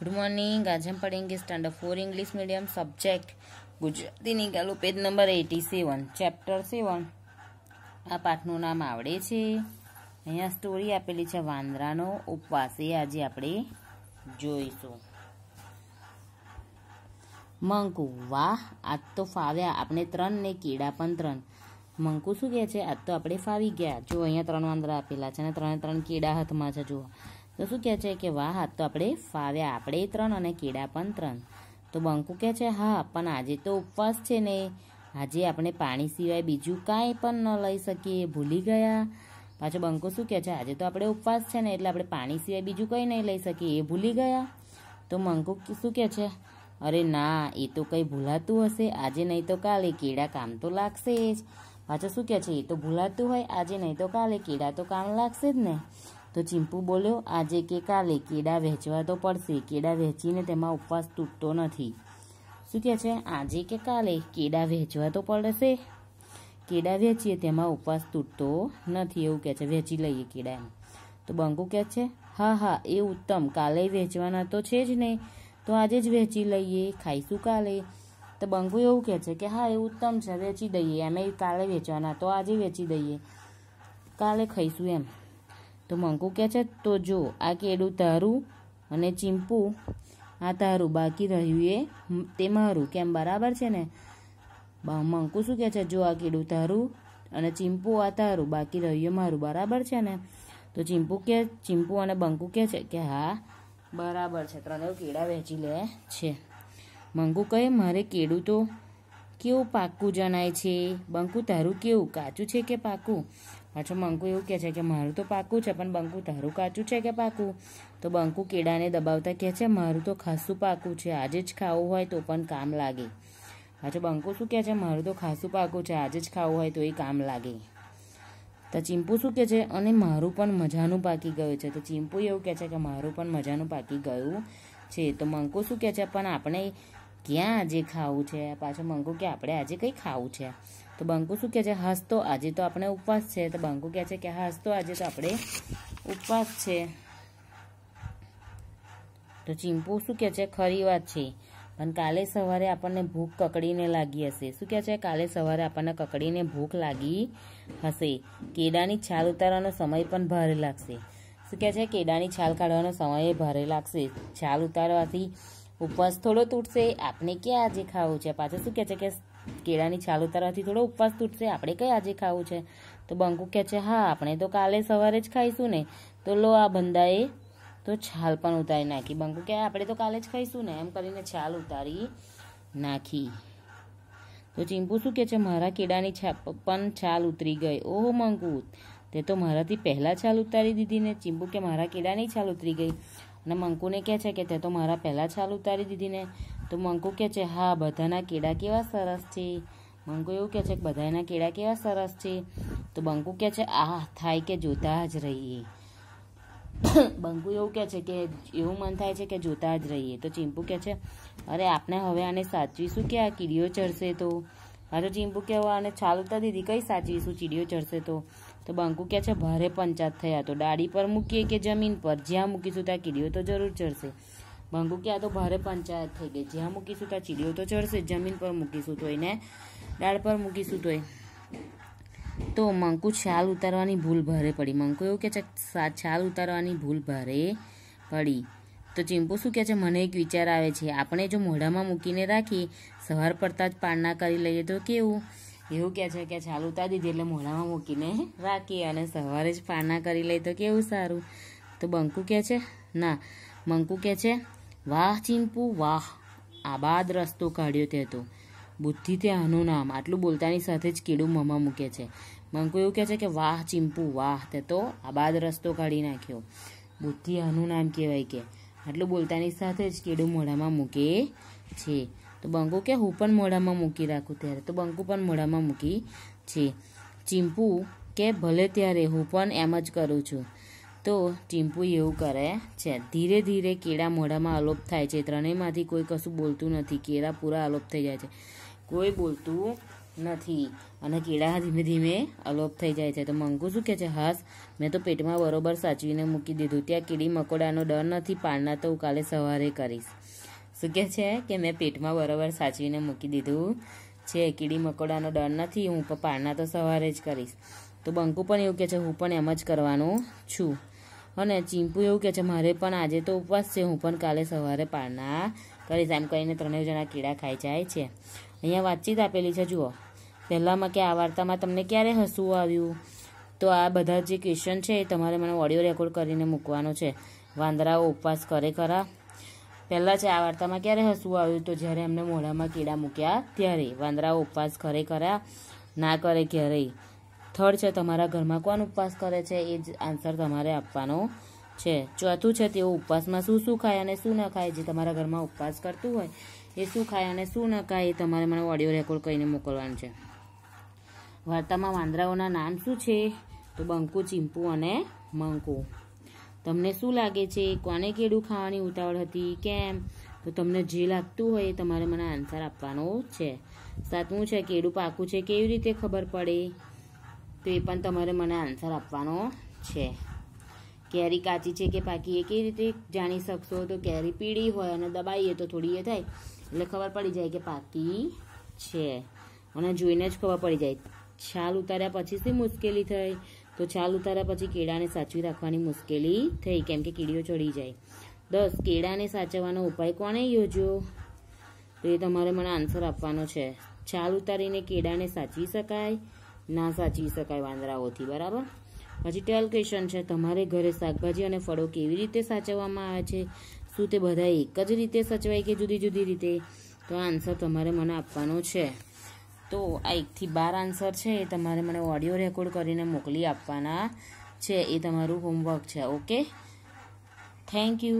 good morning आज हम पढ़ेंगे standard four English medium subject Gujarati નિકાલો page number eighty seven chapter seven આ પાઠનું નામ આવડે છે અહીંયા સ્ટોરી આપેલી છે વાંદરાનો ઉપવાસ એ આજે આપણે જોઈશું મંકુ વાહ આજ તો ફાવ્યા આપણે ત્રણ ને કીડા પણ ત્રણ મંકુ શું કહે છે આજ તો આપણે ફાવી ગયા જો અહીંયા ત્રણ વાંદરા આપેલા છે અને ત્રણે ત્રણ કીડા હાથમાં છે જુઓ તો શું કહે છે કે વાહ હાથ તો આપણે ફાવ્યા આપણે ત્રણ અને કેળા પણ ત્રણ તો બંકુ કહે છે હા પણ આજે તો ઉપવાસ છે ને આજે આપણે પાણી સિવાય બીજું કાંઈ પણ ન લઈ શકીએ ભૂલી ગયા પાછો બંકુ શું કહે છે આજે તો આપણે ઉપવાસ છે ને એટલે આપણે પાણી સિવાય બીજું કંઈ નહીં લઈ શકીએ એ ભૂલી ગયા તો મંકુ શું કહે છે અરે ના એ તો કંઈ ભૂલાતું હશે આજે નહીં તો કાલે કીડા કામ તો લાગશે જ પાછા શું કહે છે એ તો ભૂલાતું હોય આજે નહીં તો કાલે કેળા તો કામ લાગશે જ ને તો ચીમ્પુ બોલ્યો આજે કે કાલે કેડા વહેંચવા તો પડશે કેડા વહેંચીને તેમાં ઉપવાસ તૂટતો નથી શું કહે છે આજે કે કાલે કેડા વહેંચવા તો પડશે કેડા વેચીએ તેમાં ઉપવાસ તૂટતો નથી એવું કહે છે વેચી લઈએ કેડા એમ તો બંકુ કહે છે હા હા એ ઉત્તમ કાલે વેચવાના તો છે જ નહીં તો આજે જ વહેંચી લઈએ ખાઈશું કાલે તો બંકુ એવું કહે છે કે હા એ ઉત્તમ છે વેચી દઈએ એમ કાલે વેચવાના તો આજે વેચી દઈએ કાલે ખાઈશું એમ તો મંકુ કહે છે તો જો આ કેડું તારું અને ચીંપુ આ તારું બાકી રહ્યું એ તે મારું કેમ બરાબર છે ને મંકુ શું કહે છે જો આ કેડું તારું અને ચીંપુ આ તારું બાકી રહ્યું એ મારું બરાબર છે ને તો ચીંપુ કે ચીંપુ અને બંકુ કહે છે કે હા બરાબર છે ત્રણેય કેળા વહેંચી લે છે મંકુ કહે મારે કેડું તો કેવું પાક્કું જણાય છે બંકુ તારું કેવું કાચું છે કે પાકું પાછો બંકુ એવું કહે છે કે મારું તો પાકું છે પણ બંકુ તારું કાચું છે કે પાકું તો બંકુ કેળાને દબાવતા કહે છે મારું તો ખાસું પાકું છે આજે જ ખાવું હોય તો પણ કામ લાગે પાછો બંકુ શું કહે છે મારું તો ખાસું પાકું છે આજે જ ખાવું હોય તો એ કામ લાગે તો ચીમ્પુ શું કહે છે અને મારું પણ મજાનું પાકી ગયું છે તો ચીમ્પુ એવું કહે છે કે મારું પણ મજાનું પાકી ગયું છે તો મંકુ શું કહે છે પણ આપણે ક્યાં આજે ખાવું છે પાછો મંકુ કે આપણે આજે કંઈ ખાવું છે તો બંકુ શું કહે છે હાસ તો આજે તો આપણે ઉપવાસ છે તો બંકુ કહે છે કે હાસ તો આજે તો આપણે ઉપવાસ છે તો ચીમ્પુ શું કહે છે ખરી વાત છે પણ કાલે સવારે આપણને ભૂખ કકડીને લાગી હશે શું કહે છે કાલે સવારે આપણને કકડીને ભૂખ લાગી હશે કેડાની છાલ ઉતારવાનો સમય પણ ભારે લાગશે શું કહે છે કેડાની છાલ કાઢવાનો સમય ભારે લાગશે છાલ ઉતારવાથી ઉપવાસ થોડો તૂટશે આપને ક્યાં આજે ખાવું છે પાછું શું કહે છે કે કેળાની છાલ ઉતારવાથી થોડો ઉપવાસ તૂટશે આપણે કઈ આજે ખાવું છે તો બંકુ કહે છે હા આપણે તો કાલે સવારે જ ખાઈશું ને તો લો આ બંદાએ તો છાલ પણ ઉતારી નાખી બંકુ કહે આપણે તો કાલે જ ખાઈશું ને એમ કરીને છાલ ઉતારી નાખી તો ચીંપુ શું કે છે મારા કેળાની પણ છાલ ઉતરી ગઈ ઓહો મંકુ તે તો મારાથી પહેલા છાલ ઉતારી દીધી ને ચીંપુ કે મારા કેળાની છાલ ઉતરી ગઈ અને મંકુને કહે છે કે તે તો મારા પહેલા છાલ ઉતારી દીધી ને તો મંકુ કે છે હા બધાના કેળા કેવા સરસ છે મંકુ એવું કહે છે કે બધાના કેળા કેવા સરસ છે તો બંકુ કહે છે આ થાય કે જોતા જ રહીએ બંકુ એવું કહે છે કે એવું મન થાય છે કે જોતા જ રહીએ તો ચીમ્પુ કહે છે અરે આપણે હવે આને સાચવીશું કે આ કીડીઓ ચડશે તો હા તો ચીમ્પુ કે આને ચાલુ દીદી કઈ સાચવીશું ચીડીઓ ચડશે તો તો બંકુ કહે છે ભારે પંચાત થયા તો ડાળી પર મૂકીએ કે જમીન પર જ્યાં મૂકીશું ત્યાં કીડીઓ તો જરૂર ચડશે ભાંગુકી આ તો ભારે પંચાયત થઈ ગઈ જ્યાં મૂકીશું ત્યાં ચીડીઓ તો ચડશે જમીન પર મૂકીશું તો એને ડાળ પર મૂકીશું તોય તો મંકુ છાલ ઉતારવાની ભૂલ ભારે પડી મંકુ એવું કે છે છાલ ઉતારવાની ભૂલ ભારે પડી તો ચીંપુ શું કહે છે મને એક વિચાર આવે છે આપણે જો મોઢામાં મૂકીને રાખીએ સવાર પડતા જ પાળના કરી લઈએ તો કેવું એવું કહે છે કે છાલ ઉતારી દીધી એટલે મોઢામાં મૂકીને રાખીએ અને સવારે જ પાળના કરી લઈએ તો કેવું સારું તો બંકુ કહે છે ના મંકુ કહે છે વાહ ચીંપુ વાહ આબાદ રસ્તો કાઢ્યો તે હતો બુદ્ધિ તે આનું નામ આટલું બોલતાની સાથે જ કીડું મમા મૂકે છે મંકુ એવું કહે છે કે વાહ ચીંપુ વાહ તે તો આબાદ રસ્તો કાઢી નાખ્યો બુદ્ધિ આનું નામ કહેવાય કે આટલું બોલતાની સાથે જ કીડું મોઢામાં મૂકે છે તો બંકુ કે હું પણ મોઢામાં મૂકી રાખું ત્યારે તો બંકુ પણ મોઢામાં મૂકી છે ચીંપુ કે ભલે ત્યારે હું પણ એમ જ કરું છું તો ટીમ્પુ એવું કરે છે ધીરે ધીરે કેળા મોઢામાં અલોપ થાય છે ત્રણેયમાંથી કોઈ કશું બોલતું નથી કેળા પૂરા અલોપ થઈ જાય છે કોઈ બોલતું નથી અને કેળા ધીમે ધીમે અલોપ થઈ જાય છે તો મંગુ શું કહે છે હાસ મેં તો પેટમાં બરોબર સાચવીને મૂકી દીધું ત્યાં કીડી મકોડાનો ડર નથી પાડના તો હું કાલે સવારે કરીશ શું કહે છે કે મેં પેટમાં બરોબર સાચવીને મૂકી દીધું છે કીડી મકોડાનો ડર નથી હું પાડના તો સવારે જ કરીશ તો બંકુ પણ એવું કહે છે હું પણ એમ જ કરવાનું છું અને ચીમ્પુ એવું કે છે મારે પણ આજે તો ઉપવાસ છે હું પણ કાલે સવારે પાળના કરીશ એમ કહીને ત્રણેય જણા કીડા ખાઈ જાય છે અહીંયા વાતચીત આપેલી છે જુઓ પહેલાંમાં કે આ વાર્તામાં તમને ક્યારે હસવું આવ્યું તો આ બધા જે ક્વેશ્ચન છે એ તમારે મને ઓડિયો રેકોર્ડ કરીને મૂકવાનો છે વાંદરાઓ ઉપવાસ કરે ખરા પહેલાં છે આ વાર્તામાં ક્યારે હસવું આવ્યું તો જ્યારે એમને મોઢામાં કીડા મૂક્યા ત્યારે વાંદરાઓ ઉપવાસ ખરા ના કરે ક્યારેય સ્થળ છે તમારા ઘરમાં કોણ ઉપવાસ કરે છે એ જ આન્સર તમારે આપવાનો છે ચોથું છે તેઓ ઉપવાસમાં શું શું ખાય અને શું ન ખાય જે તમારા ઘરમાં ઉપવાસ કરતું હોય એ શું ખાય અને શું ન ખાય એ તમારે મને ઓડિયો રેકોર્ડ કરીને મોકલવાનું છે વાર્તામાં વાંદરાઓના નામ શું છે તો બંકુ ચીમ્પુ અને મંકુ તમને શું લાગે છે કોને કેડું ખાવાની ઉતાવળ હતી કેમ તો તમને જે લાગતું હોય એ તમારે મને આન્સર આપવાનો છે સાતમું છે કેળું પાકું છે કેવી રીતે ખબર પડે તો એ પણ તમારે મને આન્સર આપવાનો છે કેરી કાચી છે કે પાકી એ કેવી રીતે જાણી શકશો તો કેરી પીળી હોય અને દબાઈએ તો થોડી એ થાય એટલે ખબર પડી જાય કે પાકી છે મને જોઈને જ ખબર પડી જાય છાલ ઉતાર્યા પછી શું મુશ્કેલી થઈ તો છાલ ઉતાર્યા પછી કેળાને સાચવી રાખવાની મુશ્કેલી થઈ કેમ કે કીડીઓ ચડી જાય દસ કેળાને સાચવવાનો ઉપાય કોને યોજ્યો તો એ તમારે મને આન્સર આપવાનો છે છાલ ઉતારીને કેળાને સાચવી શકાય ના સાચવી શકાય વાંદરાઓથી બરાબર પછી ટ્વેલ્વ ક્વેશ્ચન છે તમારે ઘરે શાકભાજી અને ફળો કેવી રીતે સાચવવામાં આવે છે શું તે બધા એક જ રીતે સચવાય કે જુદી જુદી રીતે તો આન્સર તમારે મને આપવાનો છે તો આ એકથી બાર આન્સર છે એ તમારે મને ઓડિયો રેકોર્ડ કરીને મોકલી આપવાના છે એ તમારું હોમવર્ક છે ઓકે થેન્ક યુ